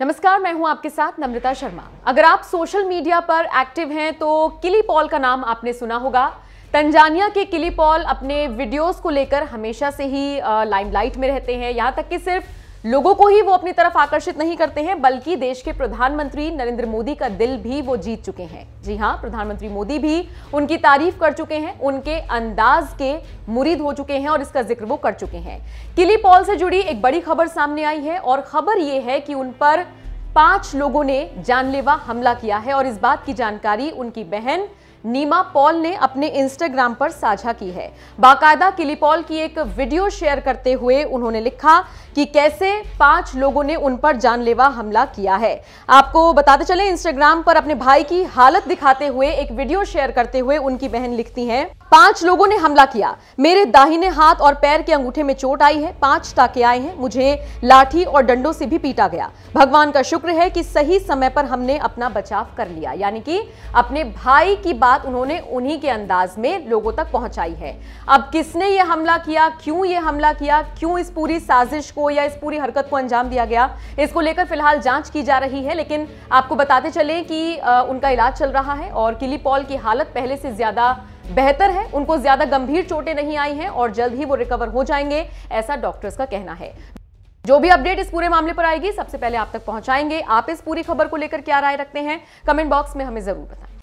नमस्कार मैं हूं आपके साथ नम्रता शर्मा अगर आप सोशल मीडिया पर एक्टिव हैं तो किली पॉल का नाम आपने सुना होगा तंजानिया के किली पॉल अपने वीडियोस को लेकर हमेशा से ही लाइमलाइट में रहते हैं यहाँ तक कि सिर्फ लोगों को ही वो अपनी तरफ आकर्षित नहीं करते हैं बल्कि देश के प्रधानमंत्री नरेंद्र मोदी का दिल भी वो जीत चुके हैं जी हाँ प्रधानमंत्री मोदी भी उनकी तारीफ कर चुके हैं उनके अंदाज के मुरीद हो चुके हैं और इसका जिक्र वो कर चुके हैं किली पॉल से जुड़ी एक बड़ी खबर सामने आई है और खबर ये है कि उन पर पांच लोगों ने जानलेवा हमला किया है और इस बात की जानकारी उनकी बहन नीमा पॉल ने अपने इंस्टाग्राम पर साझा की है बाकायदा किली पॉल की एक वीडियो शेयर करते हुए उन्होंने लिखा कि कैसे पांच लोगों ने उन पर जानलेवा हमला किया है आपको बताते चले इंस्टाग्राम पर अपने भाई की हालत दिखाते हुए एक वीडियो शेयर करते हुए उनकी बहन लिखती है पांच लोगों ने हमला किया मेरे दाहिने हाथ और पैर के अंगूठे में चोट आई है पांच टाके आए हैं मुझे लाठी और डंडों से भी पीटा गया भगवान का शुक्र है कि सही समय पर हमने अपना बचाव कर लिया यानी कि अपने भाई की बात उन्होंने उन्हीं के अंदाज में लोगों तक पहुंचाई है अब किसने ये हमला किया क्यों ये हमला किया क्यों इस पूरी साजिश को या इस पूरी हरकत को अंजाम दिया गया इसको लेकर फिलहाल जांच की जा रही है लेकिन आपको बताते चले कि उनका इलाज चल रहा है और किली पॉल की हालत पहले से ज्यादा बेहतर है उनको ज्यादा गंभीर चोटें नहीं आई हैं और जल्द ही वो रिकवर हो जाएंगे ऐसा डॉक्टर्स का कहना है जो भी अपडेट इस पूरे मामले पर आएगी सबसे पहले आप तक पहुंचाएंगे आप इस पूरी खबर को लेकर क्या राय रखते हैं कमेंट बॉक्स में हमें जरूर बताएं